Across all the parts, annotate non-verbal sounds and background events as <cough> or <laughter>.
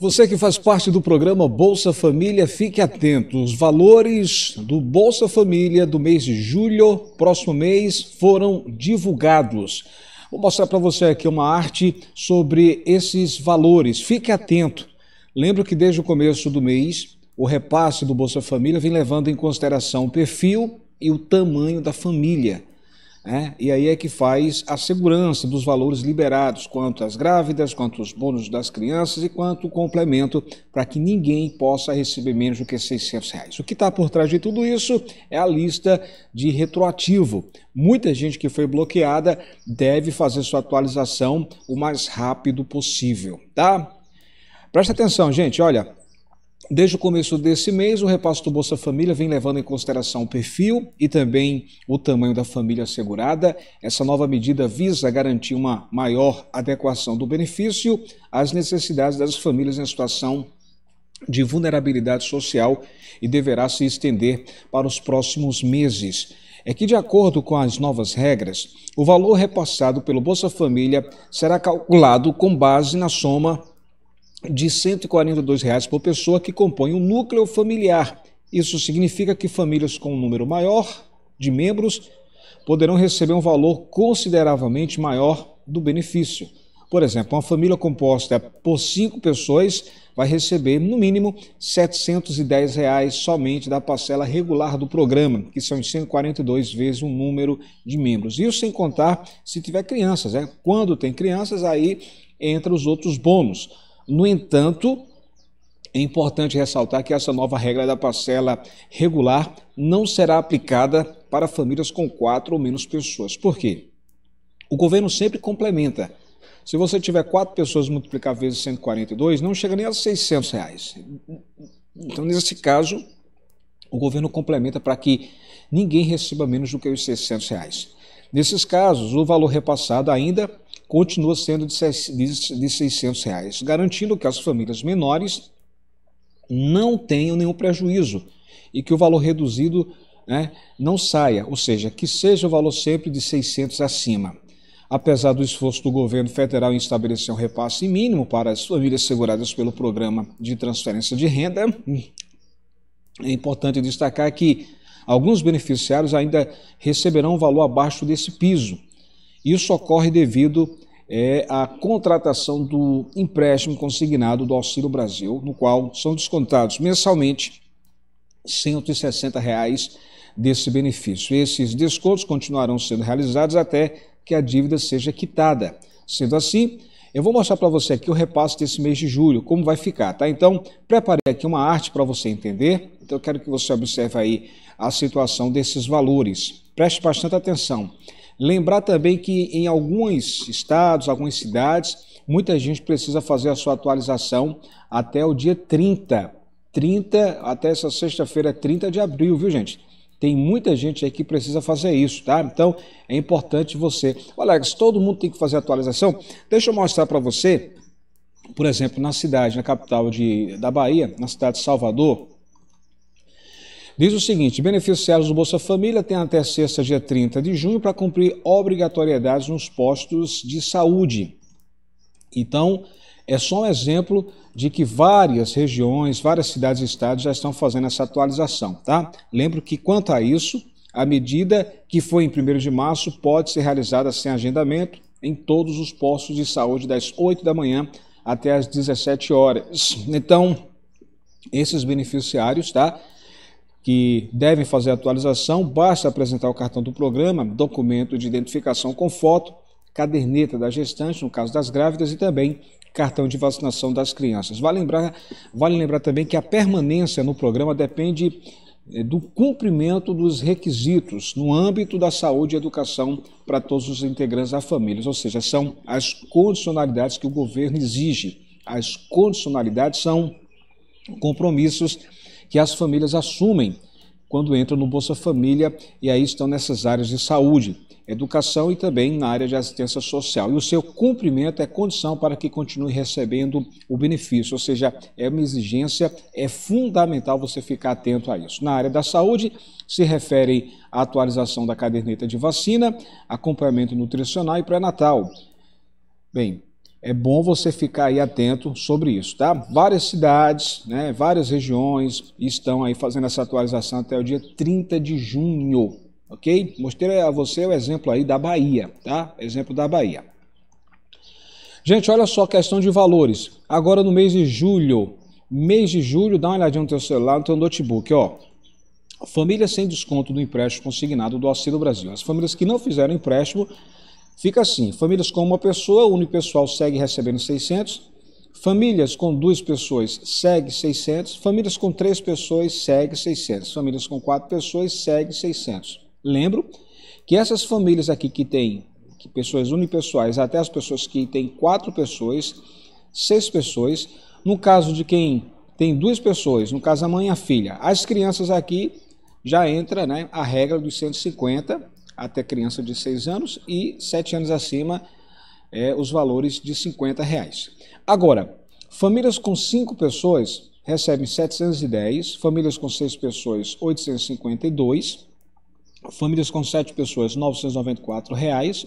Você que faz parte do programa Bolsa Família, fique atento. Os valores do Bolsa Família do mês de julho, próximo mês, foram divulgados. Vou mostrar para você aqui uma arte sobre esses valores. Fique atento. Lembro que desde o começo do mês, o repasse do Bolsa Família vem levando em consideração o perfil e o tamanho da família. Né? E aí é que faz a segurança dos valores liberados quanto às grávidas, quanto aos bônus das crianças e quanto o complemento para que ninguém possa receber menos do que 600 reais. O que está por trás de tudo isso é a lista de retroativo. Muita gente que foi bloqueada deve fazer sua atualização o mais rápido possível, tá? Presta atenção, gente. Olha, Desde o começo desse mês, o repasse do Bolsa Família vem levando em consideração o perfil e também o tamanho da família assegurada. Essa nova medida visa garantir uma maior adequação do benefício às necessidades das famílias em situação de vulnerabilidade social e deverá se estender para os próximos meses é que, de acordo com as novas regras, o valor repassado pelo Bolsa Família será calculado com base na soma de R$ 142,00 por pessoa que compõe um núcleo familiar. Isso significa que famílias com um número maior de membros poderão receber um valor consideravelmente maior do benefício. Por exemplo, uma família composta por cinco pessoas vai receber, no mínimo, R$ 710 reais somente da parcela regular do programa, que são 142 vezes o número de membros. Isso sem contar se tiver crianças. Né? Quando tem crianças, aí entra os outros bônus. No entanto, é importante ressaltar que essa nova regra da parcela regular não será aplicada para famílias com quatro ou menos pessoas. Por quê? O governo sempre complementa. Se você tiver quatro pessoas multiplicar vezes 142, não chega nem a 600 reais. Então, nesse caso, o governo complementa para que ninguém receba menos do que os 600 reais. Nesses casos, o valor repassado ainda continua sendo de 600 reais, garantindo que as famílias menores não tenham nenhum prejuízo e que o valor reduzido né, não saia, ou seja, que seja o valor sempre de 600 acima. Apesar do esforço do governo federal em estabelecer um repasse mínimo para as famílias seguradas pelo programa de transferência de renda, é importante destacar que alguns beneficiários ainda receberão um valor abaixo desse piso isso ocorre devido é, à contratação do empréstimo consignado do Auxílio Brasil, no qual são descontados mensalmente R$ 160 reais desse benefício. Esses descontos continuarão sendo realizados até que a dívida seja quitada. Sendo assim, eu vou mostrar para você aqui o repasse desse mês de julho, como vai ficar, tá? Então, preparei aqui uma arte para você entender. Então, eu quero que você observe aí a situação desses valores. Preste bastante atenção. Lembrar também que em alguns estados, algumas cidades, muita gente precisa fazer a sua atualização até o dia 30. 30, até essa sexta-feira, 30 de abril, viu, gente? Tem muita gente aí que precisa fazer isso, tá? Então é importante você. Olha, se todo mundo tem que fazer atualização, deixa eu mostrar para você, por exemplo, na cidade, na capital de, da Bahia, na cidade de Salvador, Diz o seguinte: beneficiários do Bolsa Família têm até sexta, dia 30 de junho, para cumprir obrigatoriedades nos postos de saúde. Então, é só um exemplo de que várias regiões, várias cidades e estados já estão fazendo essa atualização, tá? Lembro que quanto a isso, a medida que foi em 1 de março pode ser realizada sem agendamento em todos os postos de saúde das 8 da manhã até as 17 horas. Então, esses beneficiários, tá? que devem fazer a atualização, basta apresentar o cartão do programa, documento de identificação com foto, caderneta da gestante, no caso das grávidas, e também cartão de vacinação das crianças. Vale lembrar, vale lembrar também que a permanência no programa depende eh, do cumprimento dos requisitos no âmbito da saúde e educação para todos os integrantes da família, ou seja, são as condicionalidades que o governo exige. As condicionalidades são compromissos que as famílias assumem quando entram no Bolsa Família e aí estão nessas áreas de saúde, educação e também na área de assistência social. E o seu cumprimento é condição para que continue recebendo o benefício, ou seja, é uma exigência, é fundamental você ficar atento a isso. Na área da saúde, se refere à atualização da caderneta de vacina, acompanhamento nutricional e pré-natal. Bem, é bom você ficar aí atento sobre isso, tá? Várias cidades, né, várias regiões estão aí fazendo essa atualização até o dia 30 de junho, ok? Mostrei a você o exemplo aí da Bahia, tá? Exemplo da Bahia. Gente, olha só a questão de valores. Agora no mês de julho, mês de julho, dá uma olhadinha no teu celular, no teu notebook, ó. Famílias sem desconto do empréstimo consignado do Auxílio Brasil. As famílias que não fizeram empréstimo Fica assim: famílias com uma pessoa, unipessoal segue recebendo 600. Famílias com duas pessoas segue 600. Famílias com três pessoas segue 600. Famílias com quatro pessoas segue 600. Lembro que essas famílias aqui que têm que pessoas unipessoais até as pessoas que têm quatro pessoas, seis pessoas, no caso de quem tem duas pessoas, no caso a mãe e a filha, as crianças aqui já entra né, a regra dos 150 até criança de 6 anos e 7 anos acima é, os valores de 50 reais. Agora, famílias com 5 pessoas recebem 710, famílias com 6 pessoas 852, famílias com 7 pessoas 994 reais,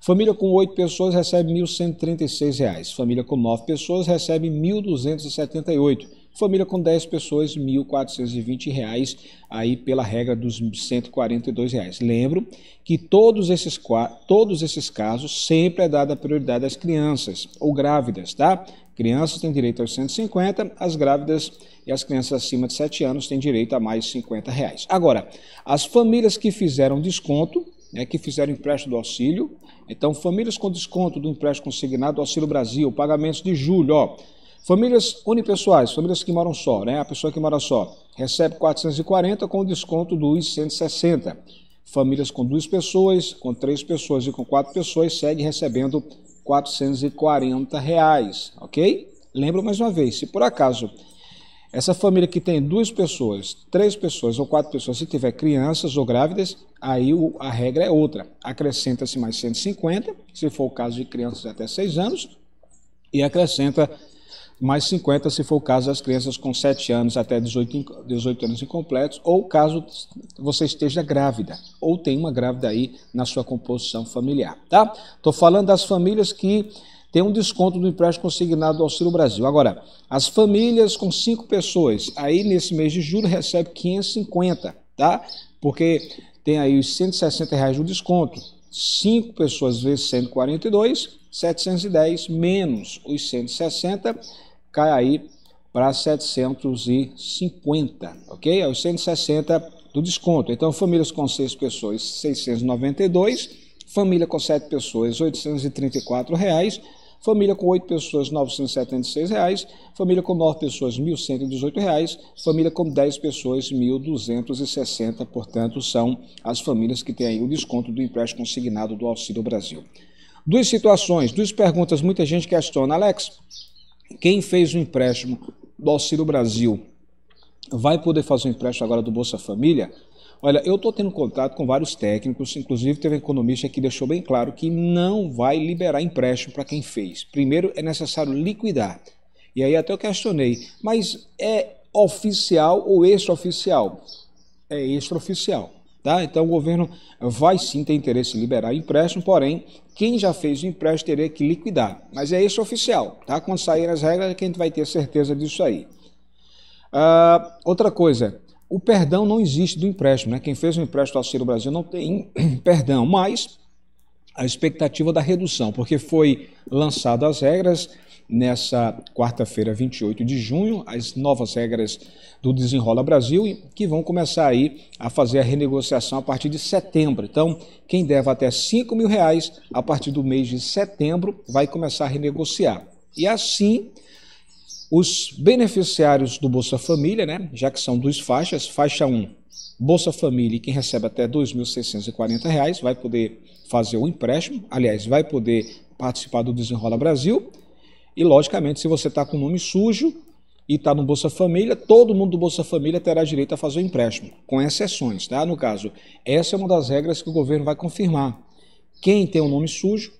família com 8 pessoas recebe 1.136 reais, família com 9 pessoas recebe 1.278 Família com 10 pessoas, R$ 1.420 aí pela regra dos R$ 142,00. Reais. Lembro que todos esses, todos esses casos sempre é dada prioridade às crianças ou grávidas, tá? Crianças têm direito aos 150, as grávidas e as crianças acima de 7 anos têm direito a mais R$ reais. Agora, as famílias que fizeram desconto, né, que fizeram empréstimo do auxílio, então famílias com desconto do empréstimo consignado do Auxílio Brasil, pagamentos de julho, ó, Famílias unipessoais, famílias que moram só, né? A pessoa que mora só recebe 440 com desconto dos 160. Famílias com duas pessoas, com três pessoas e com quatro pessoas segue recebendo 440 reais, ok? Lembro mais uma vez, se por acaso essa família que tem duas pessoas, três pessoas ou quatro pessoas, se tiver crianças ou grávidas, aí a regra é outra. Acrescenta-se mais 150, se for o caso de crianças até seis anos, e acrescenta mais 50 se for o caso das crianças com 7 anos até 18, 18 anos incompletos, ou caso você esteja grávida, ou tem uma grávida aí na sua composição familiar, tá? Estou falando das famílias que têm um desconto do empréstimo consignado do Auxílio Brasil. Agora, as famílias com 5 pessoas, aí nesse mês de julho recebe 550, tá? Porque tem aí os 160 reais de desconto. 5 pessoas vezes 142, 710 menos os 160 cai aí para 750, ok? É os 160 do desconto. Então, famílias com 6 pessoas, 692, família com 7 pessoas, 834 reais, família com 8 pessoas, 976 reais, família com 9 pessoas, 1.118 reais, família com 10 pessoas, 1.260, portanto, são as famílias que têm aí o desconto do empréstimo consignado do Auxílio Brasil. Duas situações, duas perguntas, muita gente questiona, Alex, quem fez o empréstimo do Auxílio Brasil vai poder fazer o empréstimo agora do Bolsa Família? Olha, eu estou tendo contato com vários técnicos, inclusive teve um economista que deixou bem claro que não vai liberar empréstimo para quem fez. Primeiro é necessário liquidar. E aí até eu questionei, mas é oficial ou extraoficial? É extraoficial. Tá? Então o governo vai sim ter interesse em liberar empréstimo, porém quem já fez o empréstimo teria que liquidar. Mas é isso oficial, tá? Quando saírem as regras, é a gente vai ter certeza disso aí. Uh, outra coisa, o perdão não existe do empréstimo, né? Quem fez o empréstimo ao Auxílio Brasil não tem <clears throat> perdão, mas a expectativa da redução, porque foi lançado as regras, nessa quarta-feira, 28 de junho, as novas regras do Desenrola Brasil, que vão começar aí a fazer a renegociação a partir de setembro. Então, quem deve até 5 mil reais a partir do mês de setembro vai começar a renegociar. E assim, os beneficiários do Bolsa Família, né, já que são duas faixas, faixa 1, Bolsa Família, e quem recebe até R$ 2.640 vai poder fazer o um empréstimo, aliás, vai poder participar do Desenrola Brasil, e, logicamente, se você está com o nome sujo e está no Bolsa Família, todo mundo do Bolsa Família terá direito a fazer o empréstimo, com exceções, tá? No caso, essa é uma das regras que o governo vai confirmar. Quem tem o um nome sujo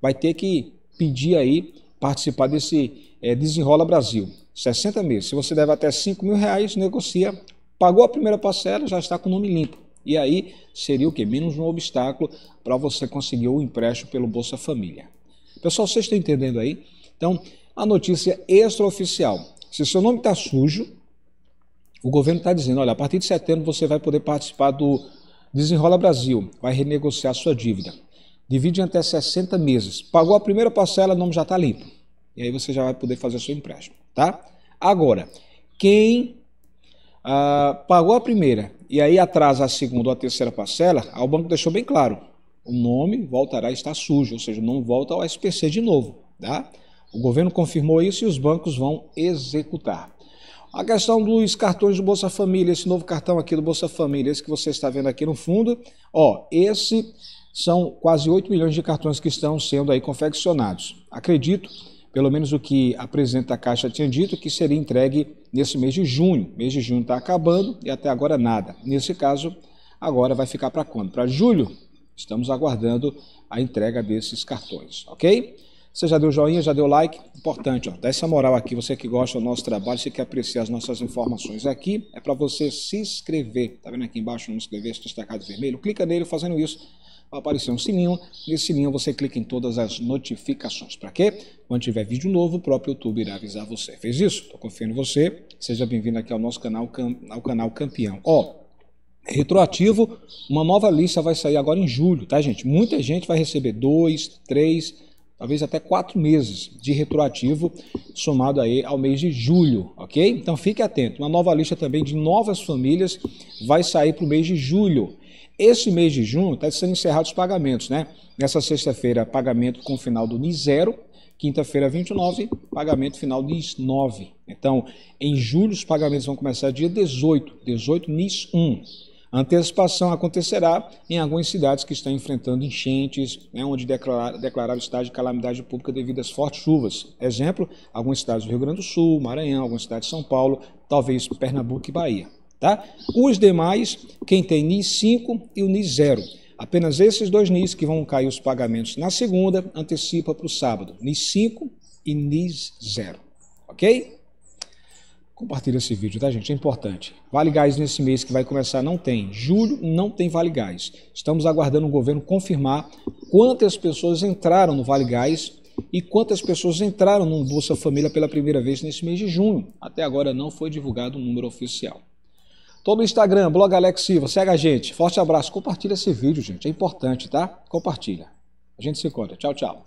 vai ter que pedir aí participar desse é, Desenrola Brasil. 60 meses. Se você deve até 5 mil reais, negocia. Pagou a primeira parcela, já está com o nome limpo. E aí seria o que? Menos um obstáculo para você conseguir o empréstimo pelo Bolsa Família. Pessoal, vocês estão entendendo aí? Então, a notícia extraoficial. Se seu nome está sujo, o governo está dizendo: olha, a partir de setembro você vai poder participar do Desenrola Brasil, vai renegociar sua dívida. Divide em até 60 meses. Pagou a primeira parcela, o nome já está limpo. E aí você já vai poder fazer seu empréstimo, tá? Agora, quem ah, pagou a primeira e aí atrasa a segunda ou a terceira parcela, o banco deixou bem claro: o nome voltará a estar sujo, ou seja, não volta ao SPC de novo, tá? O governo confirmou isso e os bancos vão executar. A questão dos cartões do Bolsa Família, esse novo cartão aqui do Bolsa Família, esse que você está vendo aqui no fundo, ó, esse são quase 8 milhões de cartões que estão sendo aí confeccionados. Acredito, pelo menos o que a presidente da Caixa tinha dito, que seria entregue nesse mês de junho. mês de junho está acabando e até agora nada. Nesse caso, agora vai ficar para quando? Para julho? Estamos aguardando a entrega desses cartões, ok? Você já deu joinha, já deu like? Importante, ó, dá essa moral aqui. Você que gosta do nosso trabalho, você que aprecia as nossas informações aqui, é para você se inscrever. Tá vendo aqui embaixo no inscrever, esse destacado vermelho? Clica nele fazendo isso. Vai aparecer um sininho. Nesse sininho você clica em todas as notificações. Para quê? Quando tiver vídeo novo, o próprio YouTube irá avisar você. Fez isso? Estou confiando em você. Seja bem-vindo aqui ao nosso canal, ao canal Campeão. Ó, retroativo, uma nova lista vai sair agora em julho, tá, gente? Muita gente vai receber dois, três talvez até quatro meses de retroativo, somado aí ao mês de julho, ok? Então fique atento. Uma nova lista também de novas famílias vai sair para o mês de julho. Esse mês de junho está sendo encerrado os pagamentos, né? Nessa sexta-feira, pagamento com final do nis 0 quinta-feira 29, pagamento final NIS 9. Então, em julho os pagamentos vão começar dia 18, 18 NIS 1. A antecipação acontecerá em algumas cidades que estão enfrentando enchentes, né, onde declarar, declararam estado de calamidade pública devido às fortes chuvas. Exemplo, algumas cidades do Rio Grande do Sul, Maranhão, algumas cidades de São Paulo, talvez Pernambuco e Bahia. Tá? Os demais, quem tem NIS 5 e o NIS 0. Apenas esses dois NIS que vão cair os pagamentos na segunda, antecipa para o sábado. NIS 5 e NIS 0. Ok? Compartilha esse vídeo, tá, gente? É importante. Vale Gás nesse mês que vai começar não tem. Julho não tem Vale Gás. Estamos aguardando o governo confirmar quantas pessoas entraram no Vale Gás e quantas pessoas entraram no Bolsa Família pela primeira vez nesse mês de junho. Até agora não foi divulgado o um número oficial. Tô no Instagram, blog Alex Silva, segue a gente. Forte abraço, compartilha esse vídeo, gente, é importante, tá? Compartilha. A gente se encontra. Tchau, tchau.